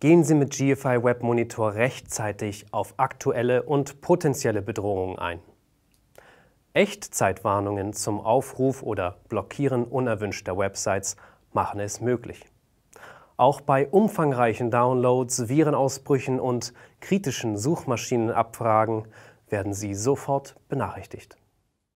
Gehen Sie mit GFI Web Monitor rechtzeitig auf aktuelle und potenzielle Bedrohungen ein. Echtzeitwarnungen zum Aufruf oder Blockieren unerwünschter Websites machen es möglich. Auch bei umfangreichen Downloads, Virenausbrüchen und kritischen Suchmaschinenabfragen werden Sie sofort benachrichtigt.